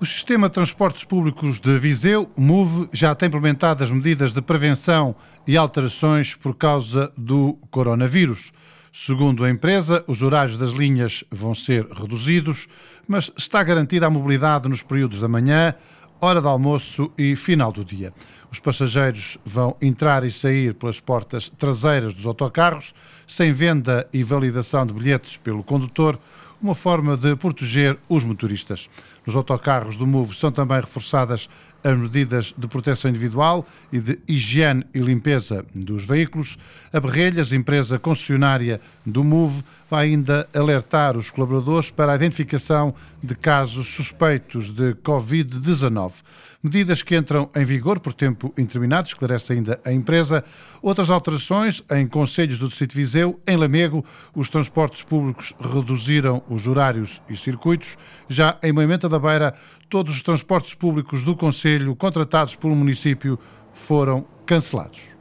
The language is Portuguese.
O sistema de transportes públicos de Viseu, MOVE, já tem implementado as medidas de prevenção e alterações por causa do coronavírus. Segundo a empresa, os horários das linhas vão ser reduzidos, mas está garantida a mobilidade nos períodos da manhã, hora de almoço e final do dia. Os passageiros vão entrar e sair pelas portas traseiras dos autocarros, sem venda e validação de bilhetes pelo condutor, uma forma de proteger os motoristas. Nos autocarros do MOVE são também reforçadas as medidas de proteção individual e de higiene e limpeza dos veículos. A Berrelhas, empresa concessionária do MOVE, vai ainda alertar os colaboradores para a identificação de casos suspeitos de Covid-19. Medidas que entram em vigor por tempo interminado, esclarece ainda a empresa. Outras alterações em Conselhos do Distrito Viseu, em Lamego, os transportes públicos reduziram os horários e circuitos. Já em Moimenta da Beira, todos os transportes públicos do Conselho contratados pelo município foram cancelados.